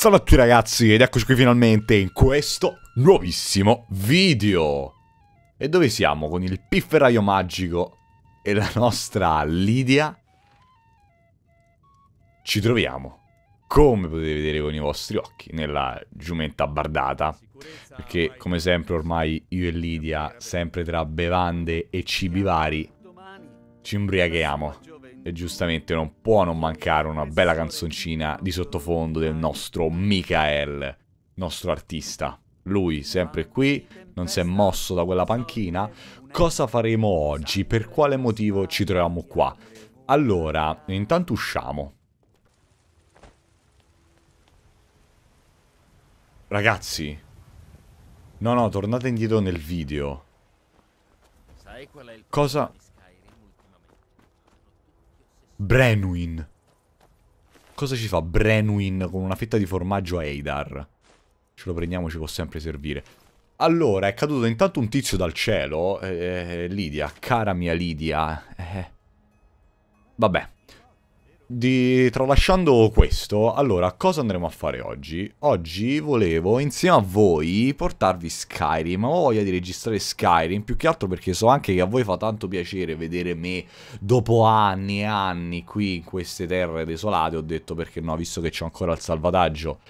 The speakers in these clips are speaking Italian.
Salve a tutti ragazzi ed eccoci qui finalmente in questo nuovissimo video E dove siamo? Con il pifferaio magico e la nostra Lidia Ci troviamo come potete vedere con i vostri occhi nella giumenta bardata perché come sempre ormai io e Lidia sempre tra bevande e cibi vari ci imbriachiamo e giustamente non può non mancare una bella canzoncina di sottofondo del nostro Michael, nostro artista. Lui sempre qui, non si è mosso da quella panchina. Cosa faremo oggi? Per quale motivo ci troviamo qua? Allora, intanto usciamo. Ragazzi. No, no, tornate indietro nel video. Cosa... Brenuin. Cosa ci fa Brenuin con una fetta di formaggio a Eidar? Ce lo prendiamo, ci può sempre servire. Allora, è caduto intanto un tizio dal cielo. Eh, eh Lidia, cara mia Lidia. Eh. Vabbè di, tralasciando questo, allora, cosa andremo a fare oggi? Oggi volevo, insieme a voi, portarvi Skyrim. Ho voglia di registrare Skyrim, più che altro perché so anche che a voi fa tanto piacere vedere me dopo anni e anni qui in queste terre desolate. Ho detto perché no, visto che c'è ancora il salvataggio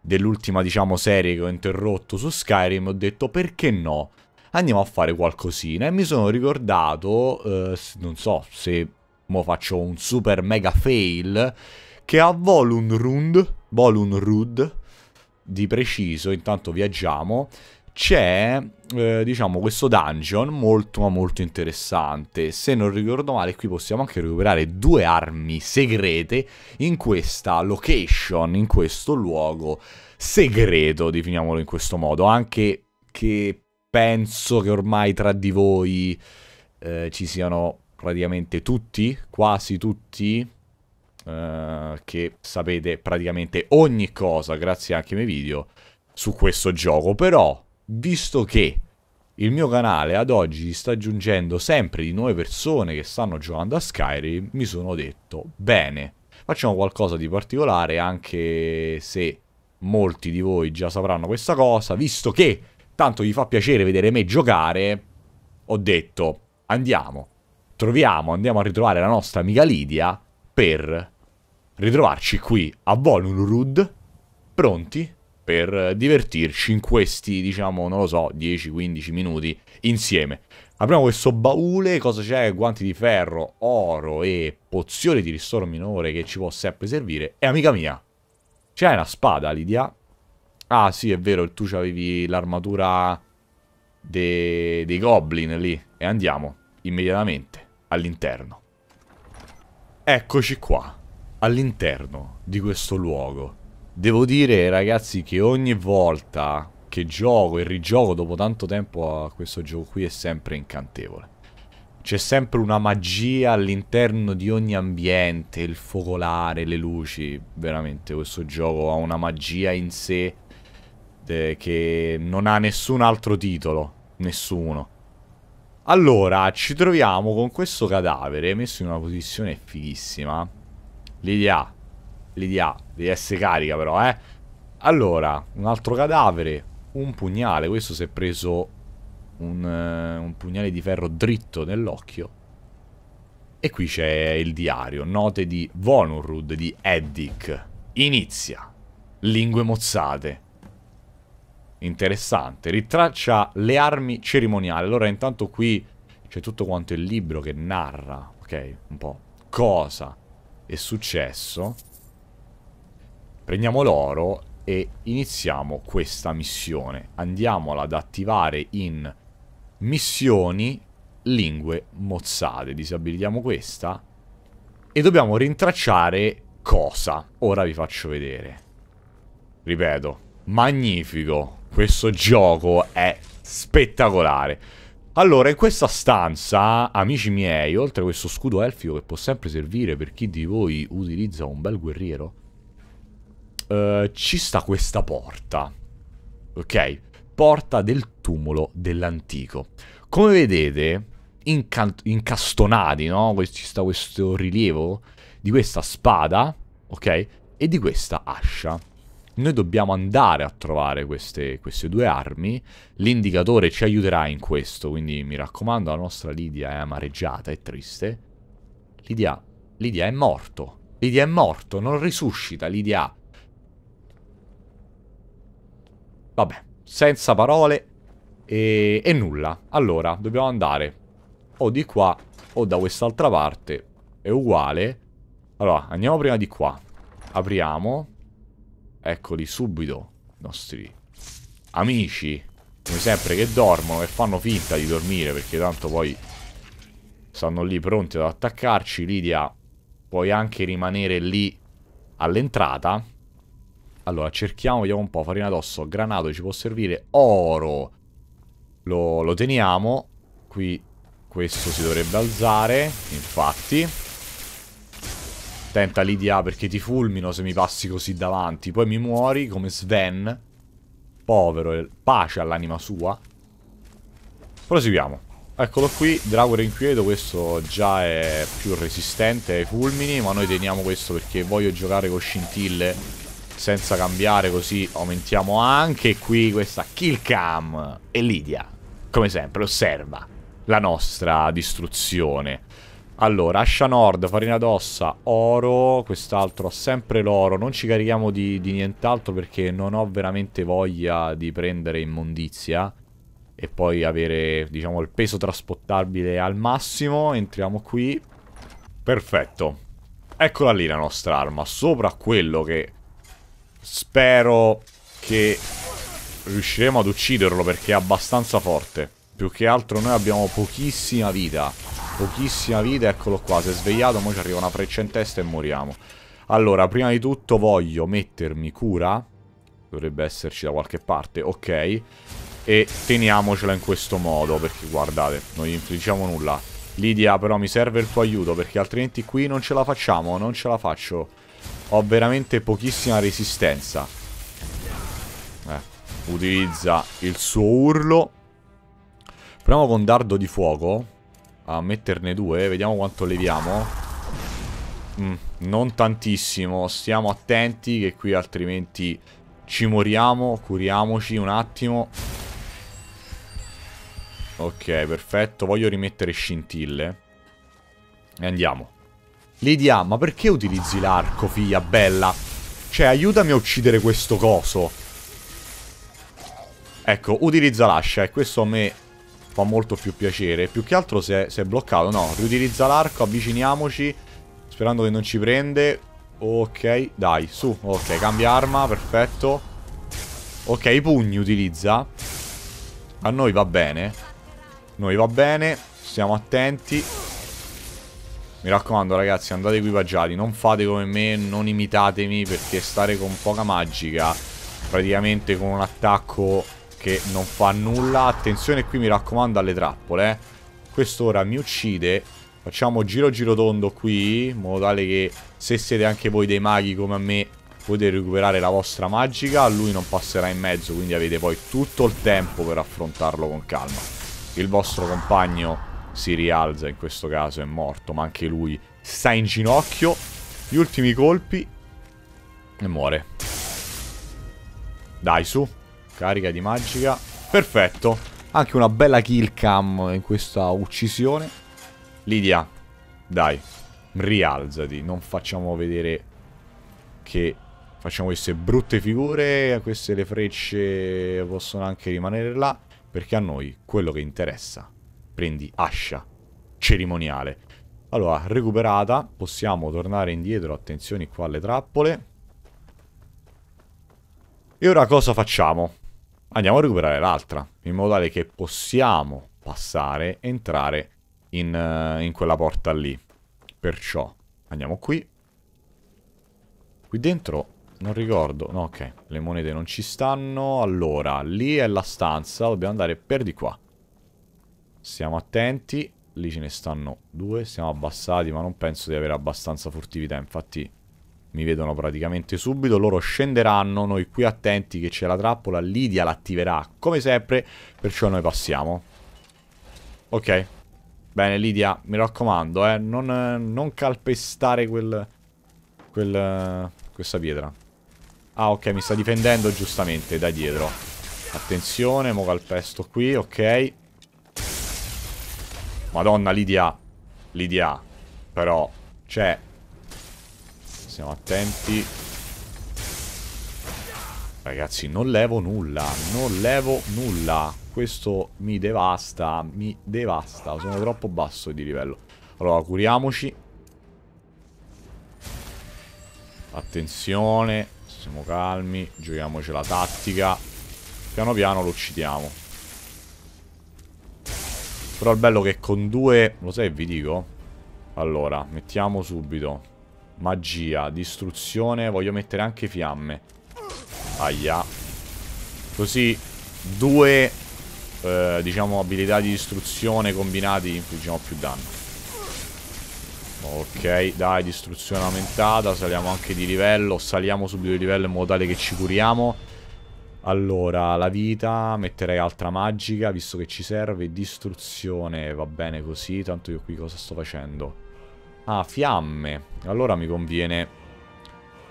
dell'ultima, diciamo, serie che ho interrotto su Skyrim, ho detto perché no? Andiamo a fare qualcosina e mi sono ricordato, eh, non so se Mo faccio un super mega fail. Che ha Volunrund. Volunrud. Di preciso, intanto viaggiamo. C'è, eh, diciamo, questo dungeon molto ma molto interessante. Se non ricordo male, qui possiamo anche recuperare due armi segrete in questa location, in questo luogo segreto, definiamolo in questo modo. Anche che penso che ormai tra di voi eh, ci siano praticamente tutti, quasi tutti, uh, che sapete praticamente ogni cosa, grazie anche ai miei video, su questo gioco. Però, visto che il mio canale ad oggi sta aggiungendo sempre di nuove persone che stanno giocando a Skyrim, mi sono detto, bene, facciamo qualcosa di particolare, anche se molti di voi già sapranno questa cosa, visto che tanto gli fa piacere vedere me giocare, ho detto, andiamo troviamo, andiamo a ritrovare la nostra amica Lidia per ritrovarci qui a Volunrud, pronti per divertirci in questi, diciamo, non lo so, 10-15 minuti insieme. Apriamo questo baule, cosa c'è? Guanti di ferro, oro e pozione di ristoro minore che ci può sempre servire. E amica mia, c'è una spada, Lidia? Ah sì, è vero, tu avevi l'armatura de... dei goblin lì. E andiamo, immediatamente all'interno. Eccoci qua, all'interno di questo luogo. Devo dire ragazzi che ogni volta che gioco e rigioco dopo tanto tempo a questo gioco qui è sempre incantevole. C'è sempre una magia all'interno di ogni ambiente, il focolare, le luci, veramente questo gioco ha una magia in sé eh, che non ha nessun altro titolo, nessuno. Allora, ci troviamo con questo cadavere messo in una posizione fighissima. L'idea, l'idea, devi essere carica però, eh. Allora, un altro cadavere, un pugnale, questo si è preso un, uh, un pugnale di ferro dritto nell'occhio. E qui c'è il diario, note di Vonurud di Eddick. Inizia. Lingue mozzate interessante. Ritraccia le armi cerimoniali. Allora intanto qui c'è tutto quanto il libro che narra, ok, un po' cosa è successo. Prendiamo l'oro e iniziamo questa missione. Andiamola ad attivare in missioni lingue mozzate. Disabilitiamo questa e dobbiamo rintracciare cosa. Ora vi faccio vedere. Ripeto, magnifico, questo gioco è spettacolare. Allora, in questa stanza, amici miei, oltre a questo scudo elfico che può sempre servire per chi di voi utilizza un bel guerriero, eh, ci sta questa porta. Ok? Porta del tumulo dell'antico. Come vedete, incastonati, no? Ci sta questo rilievo di questa spada, ok? E di questa ascia. Noi dobbiamo andare a trovare queste, queste due armi, l'indicatore ci aiuterà in questo, quindi mi raccomando, la nostra Lidia è amareggiata, è triste. Lidia, Lidia è morto, Lidia è morto, non risuscita Lidia. Vabbè, senza parole e, e nulla. Allora, dobbiamo andare o di qua o da quest'altra parte, è uguale. Allora, andiamo prima di qua. Apriamo. Eccoli subito, I nostri amici, come sempre, che dormono e fanno finta di dormire perché tanto poi stanno lì pronti ad attaccarci. Lidia, puoi anche rimanere lì all'entrata. Allora, cerchiamo, vediamo un po', farina d'osso, granato, ci può servire oro. Lo, lo teniamo, qui questo si dovrebbe alzare, infatti. Tenta Lidia ah, perché ti fulmino se mi passi così davanti. Poi mi muori come Sven. Povero, eh, pace all'anima sua. Proseguiamo. Eccolo qui, Draugore inquieto, questo già è più resistente ai fulmini, ma noi teniamo questo perché voglio giocare con scintille senza cambiare, così aumentiamo anche qui questa kill cam. E Lidia, come sempre, osserva la nostra distruzione. Allora, Ascia Nord, Farina d'Ossa, Oro, quest'altro, sempre l'oro. Non ci carichiamo di, di nient'altro perché non ho veramente voglia di prendere immondizia. E poi avere, diciamo, il peso trasportabile al massimo. Entriamo qui. Perfetto. Eccola lì la nostra arma, sopra quello che spero che riusciremo ad ucciderlo perché è abbastanza forte. Più che altro noi abbiamo pochissima vita. Pochissima vita, eccolo qua, si è svegliato, ora ci arriva una freccia in testa e moriamo. Allora, prima di tutto voglio mettermi cura. Dovrebbe esserci da qualche parte, ok. E teniamocela in questo modo, perché guardate, non gli infliggiamo nulla. Lidia, però mi serve il tuo aiuto, perché altrimenti qui non ce la facciamo, non ce la faccio. Ho veramente pochissima resistenza. Eh, utilizza il suo urlo. Proviamo con dardo di fuoco a metterne due. Vediamo quanto leviamo. Mm, non tantissimo. Stiamo attenti che qui altrimenti ci moriamo. Curiamoci un attimo. Ok, perfetto. Voglio rimettere scintille. E andiamo. Lidia, ma perché utilizzi l'arco, figlia bella? Cioè, aiutami a uccidere questo coso. Ecco, utilizza l'ascia e questo a me fa molto più piacere. Più che altro se, se è bloccato, no, riutilizza l'arco, avviciniamoci, sperando che non ci prende. Ok, dai, su, ok, cambia arma, perfetto. Ok, i pugni utilizza. A noi va bene. Noi va bene, stiamo attenti. Mi raccomando ragazzi, andate equipaggiati, non fate come me, non imitatemi perché stare con poca magica, praticamente con un attacco che non fa nulla. Attenzione qui mi raccomando alle trappole. Eh. Questo ora mi uccide. Facciamo giro giro tondo qui, in modo tale che se siete anche voi dei maghi come a me potete recuperare la vostra magica. Lui non passerà in mezzo, quindi avete poi tutto il tempo per affrontarlo con calma. Il vostro compagno si rialza, in questo caso è morto, ma anche lui sta in ginocchio. Gli ultimi colpi e muore. Dai, su. Carica di magica. Perfetto. Anche una bella kill cam in questa uccisione. Lidia, dai, rialzati. Non facciamo vedere che facciamo queste brutte figure. Queste le frecce possono anche rimanere là. Perché a noi quello che interessa. Prendi ascia cerimoniale. Allora, recuperata. Possiamo tornare indietro. Attenzione qua alle trappole. E ora cosa facciamo? andiamo a recuperare l'altra, in modo tale che possiamo passare, entrare in, uh, in quella porta lì. Perciò andiamo qui. Qui dentro non ricordo. No, ok. Le monete non ci stanno. Allora, lì è la stanza. Dobbiamo andare per di qua. Siamo attenti. Lì ce ne stanno due. Siamo abbassati, ma non penso di avere abbastanza furtività. Infatti mi vedono praticamente subito, loro scenderanno, noi qui attenti che c'è la trappola, Lidia l'attiverà come sempre, perciò noi passiamo. Ok, bene Lidia, mi raccomando, eh, non, non calpestare quel, quel, questa pietra. Ah ok, mi sta difendendo giustamente da dietro. Attenzione, mo calpesto qui, ok. Madonna Lidia, Lidia, però, cioè, siamo attenti. Ragazzi, non levo nulla. Non levo nulla. Questo mi devasta. Mi devasta. Sono troppo basso di livello. Allora, curiamoci. Attenzione. Siamo calmi. Giochiamoci la tattica. Piano piano lo uccidiamo. Però il bello che con due... Lo sai, vi dico? Allora, mettiamo subito Magia, distruzione, voglio mettere anche fiamme. Aia. Così due, eh, diciamo, abilità di distruzione combinati infliggiamo più danno. Ok, dai, distruzione aumentata, saliamo anche di livello, saliamo subito di livello in modo tale che ci curiamo. Allora, la vita, metterei altra magica, visto che ci serve, distruzione, va bene così, tanto io qui cosa sto facendo? Ah, fiamme. Allora mi conviene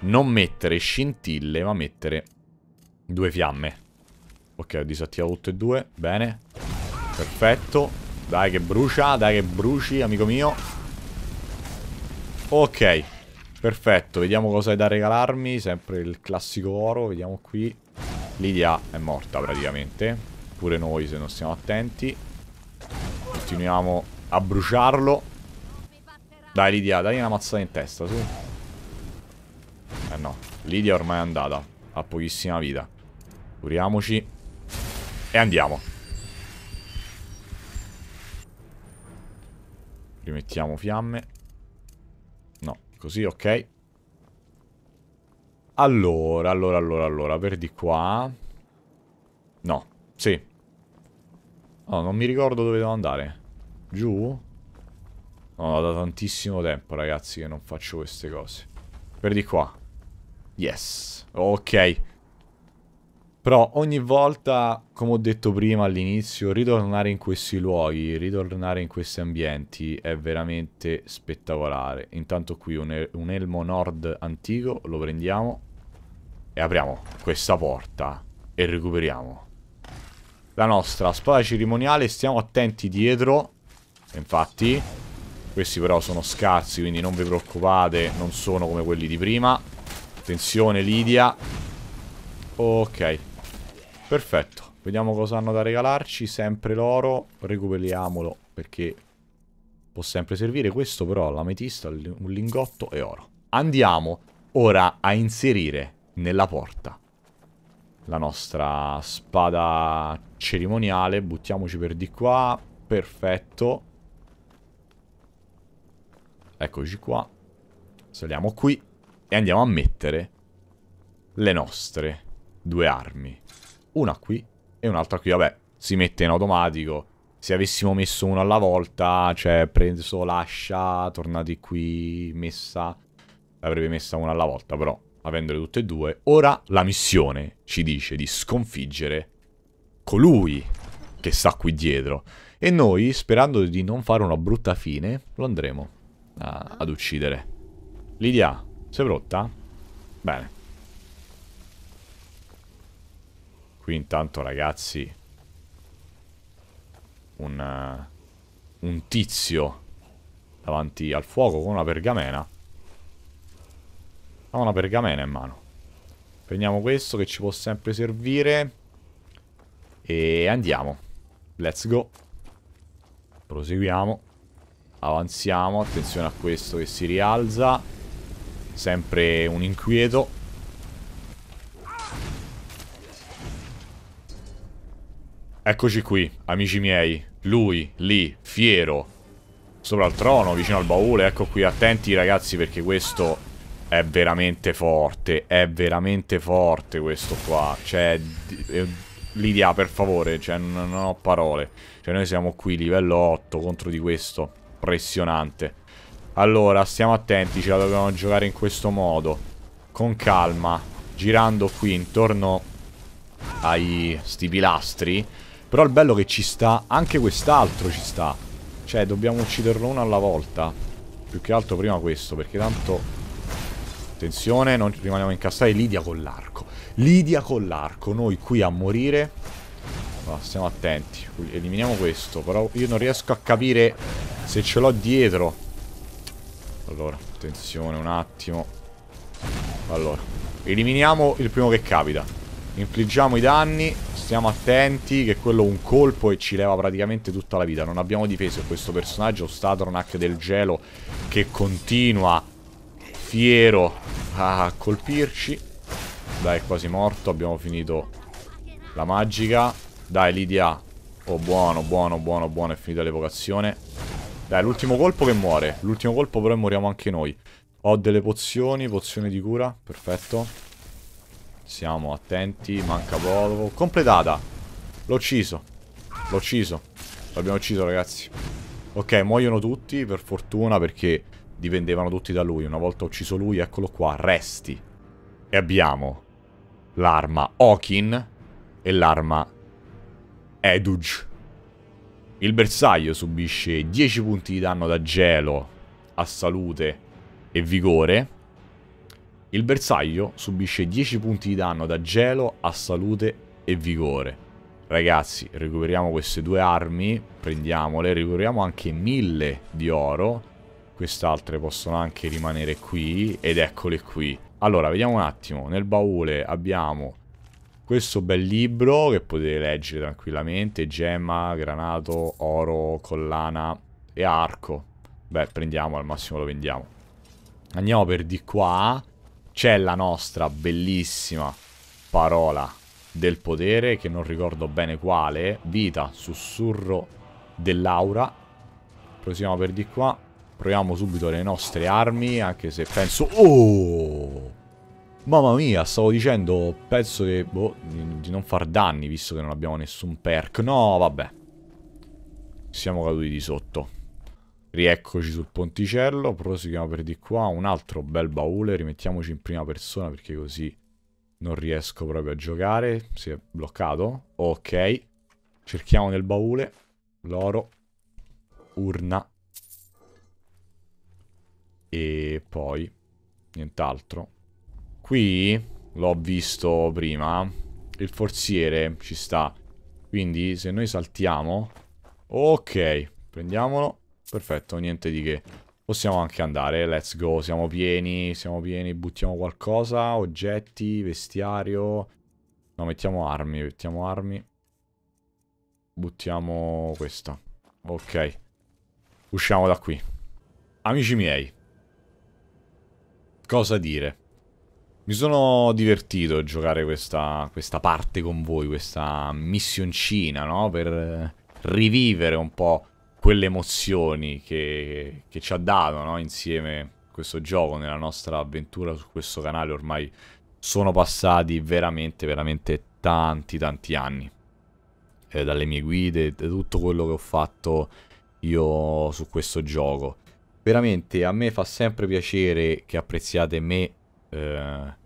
non mettere scintille, ma mettere due fiamme. Ok, ho disattivato tutte e due. Bene. Perfetto. Dai che brucia, dai che bruci, amico mio. Ok. Perfetto, vediamo cosa hai da regalarmi. Sempre il classico oro, vediamo qui. Lidia è morta praticamente. Pure noi se non stiamo attenti. Continuiamo a bruciarlo. Dai Lidia, dai una mazzata in testa, su. Eh no, Lidia ormai è andata. Ha pochissima vita. Curiamoci. E andiamo. Rimettiamo fiamme. No, così, ok. Allora, allora, allora, allora, per di qua... No, sì. Oh, non mi ricordo dove devo andare. Giù? No, da tantissimo tempo, ragazzi, che non faccio queste cose. Per di qua. Yes. Ok. Però ogni volta, come ho detto prima all'inizio, ritornare in questi luoghi, ritornare in questi ambienti è veramente spettacolare. Intanto qui un, un elmo nord antico, lo prendiamo e apriamo questa porta e recuperiamo la nostra spada cerimoniale. Stiamo attenti dietro, infatti... Questi però sono scarsi, quindi non vi preoccupate, non sono come quelli di prima. Attenzione Lidia. Ok. Perfetto. Vediamo cosa hanno da regalarci. Sempre l'oro. Recuperiamolo perché può sempre servire. Questo però, l'ametista, un lingotto e oro. Andiamo ora a inserire nella porta la nostra spada cerimoniale. Buttiamoci per di qua. Perfetto. Eccoci qua. Saliamo qui e andiamo a mettere le nostre due armi. Una qui e un'altra qui. Vabbè, si mette in automatico. Se avessimo messo uno alla volta, cioè preso l'ascia, tornati qui, messa... L'avrebbe messa una alla volta, però, avendole tutte e due. Ora la missione ci dice di sconfiggere colui che sta qui dietro. E noi, sperando di non fare una brutta fine, lo andremo a, ad uccidere. Lidia, sei pronta? Bene. Qui intanto ragazzi un, uh, un tizio davanti al fuoco con una pergamena. Ha una pergamena in mano. Prendiamo questo che ci può sempre servire. E andiamo. Let's go. Proseguiamo. Avanziamo, attenzione a questo che si rialza. Sempre un inquieto. Eccoci qui, amici miei. Lui, lì, fiero. Sopra il trono, vicino al baule. Ecco qui, attenti ragazzi perché questo è veramente forte. È veramente forte questo qua. Cioè... Eh, Lidia, per favore, cioè, non ho parole. Cioè, noi siamo qui, livello 8, contro di questo impressionante. Allora, stiamo attenti, ce la dobbiamo giocare in questo modo. Con calma, girando qui intorno ai sti pilastri. Però il bello è che ci sta, anche quest'altro ci sta. Cioè, dobbiamo ucciderlo uno alla volta. Più che altro prima questo, perché tanto... Attenzione, non rimaniamo incastrati. Lidia con l'arco. Lidia con l'arco, noi qui a morire... Allora, stiamo attenti. Eliminiamo questo. Però io non riesco a capire se ce l'ho dietro. Allora, attenzione un attimo. Allora, eliminiamo il primo che capita. Infliggiamo i danni. Stiamo attenti che quello è un colpo e ci leva praticamente tutta la vita. Non abbiamo difeso questo personaggio, Stadronac del gelo, che continua fiero a colpirci. Dai, è quasi morto. Abbiamo finito la magica. Dai, Lidia. Oh, buono, buono, buono, buono. È finita l'evocazione. Dai, l'ultimo colpo che muore. L'ultimo colpo però e moriamo anche noi. Ho delle pozioni, pozione di cura. Perfetto. Siamo attenti. Manca poco. Completata. L'ho ucciso. L'ho ucciso. L'abbiamo ucciso, ragazzi. Ok, muoiono tutti, per fortuna, perché dipendevano tutti da lui. Una volta ucciso lui, eccolo qua. Resti. E abbiamo l'arma Okin e l'arma Eduge. Il bersaglio subisce 10 punti di danno da gelo a salute e vigore. Il bersaglio subisce 10 punti di danno da gelo a salute e vigore. Ragazzi, recuperiamo queste due armi, prendiamole, recuperiamo anche 1000 di oro. Quest'altre possono anche rimanere qui ed eccole qui. Allora, vediamo un attimo. Nel baule abbiamo questo bel libro che potete leggere tranquillamente, gemma, granato, oro, collana e arco. Beh, prendiamo, al massimo lo vendiamo. Andiamo per di qua. C'è la nostra bellissima parola del potere, che non ricordo bene quale. Vita, sussurro dell'aura. Proseguiamo per di qua. Proviamo subito le nostre armi, anche se penso... Oh! Mamma mia, stavo dicendo, penso che, boh, di, di non far danni, visto che non abbiamo nessun perk. No, vabbè. Siamo caduti di sotto. Rieccoci sul ponticello, proseguiamo per di qua, un altro bel baule, rimettiamoci in prima persona perché così non riesco proprio a giocare, si è bloccato, ok, cerchiamo nel baule, l'oro, urna e poi nient'altro. Qui, l'ho visto prima, il forziere ci sta. Quindi se noi saltiamo... Ok, prendiamolo. Perfetto, niente di che. Possiamo anche andare, let's go. Siamo pieni, siamo pieni. Buttiamo qualcosa, oggetti, vestiario. No, mettiamo armi, mettiamo armi. Buttiamo questa. Ok. Usciamo da qui. Amici miei. Cosa dire? Mi sono divertito a giocare questa, questa parte con voi, questa missioncina, no? Per eh, rivivere un po' quelle emozioni che, che ci ha dato, no? Insieme questo gioco, nella nostra avventura su questo canale ormai sono passati veramente, veramente tanti, tanti anni. Eh, dalle mie guide, da tutto quello che ho fatto io su questo gioco. Veramente a me fa sempre piacere che apprezziate me eh,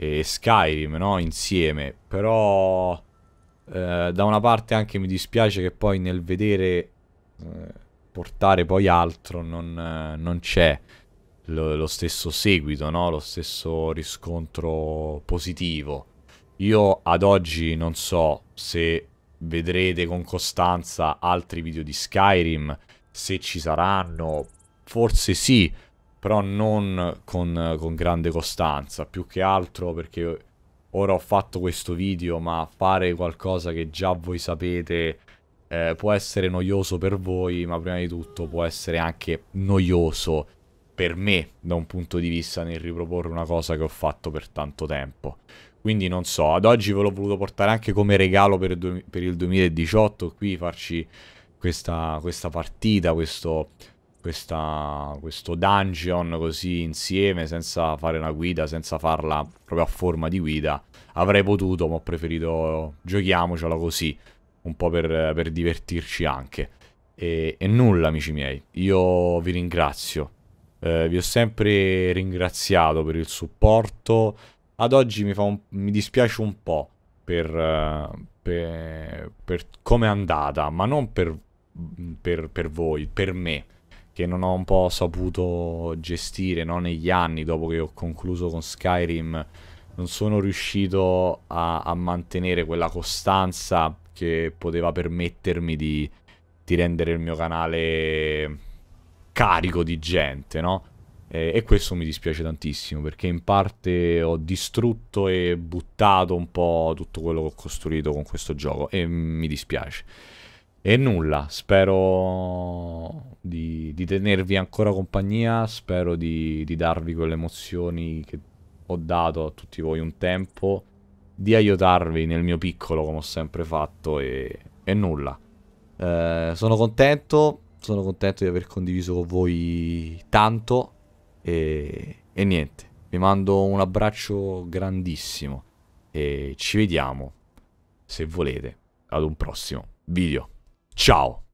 e Skyrim, no? Insieme. Però eh, da una parte anche mi dispiace che poi nel vedere eh, portare poi altro non, eh, non c'è lo, lo, stesso seguito, no? Lo stesso riscontro positivo. Io ad oggi non so se vedrete con costanza altri video di Skyrim, se ci saranno, forse sì, però non con, con grande costanza, più che altro perché ora ho fatto questo video, ma fare qualcosa che già voi sapete eh, può essere noioso per voi, ma prima di tutto può essere anche noioso per me da un punto di vista nel riproporre una cosa che ho fatto per tanto tempo. Quindi non so, ad oggi ve l'ho voluto portare anche come regalo per, per il 2018, qui farci questa, questa partita, questo questa, questo dungeon così insieme, senza fare una guida, senza farla proprio a forma di guida. Avrei potuto, ma ho preferito giochiamocela così, un po' per, per divertirci anche. E, e, nulla, amici miei, io vi ringrazio. Eh, vi ho sempre ringraziato per il supporto. Ad oggi mi, un, mi dispiace un po' per, per, per come è andata, ma non per, per voi, per me che non ho un po' saputo gestire no? negli anni dopo che ho concluso con Skyrim. Non sono riuscito a, a mantenere quella costanza che poteva permettermi di, di, rendere il mio canale carico di gente, no? E, e questo mi dispiace tantissimo perché in parte ho distrutto e buttato un po' tutto quello che ho costruito con questo gioco e mi dispiace. E nulla, spero di, di tenervi ancora compagnia, spero di, di darvi quelle emozioni che ho dato a tutti voi un tempo, di aiutarvi nel mio piccolo come ho sempre fatto e, e nulla. Eh, sono contento, sono contento di aver condiviso con voi tanto e, e niente, vi mando un abbraccio grandissimo e ci vediamo, se volete, ad un prossimo video. Tchau!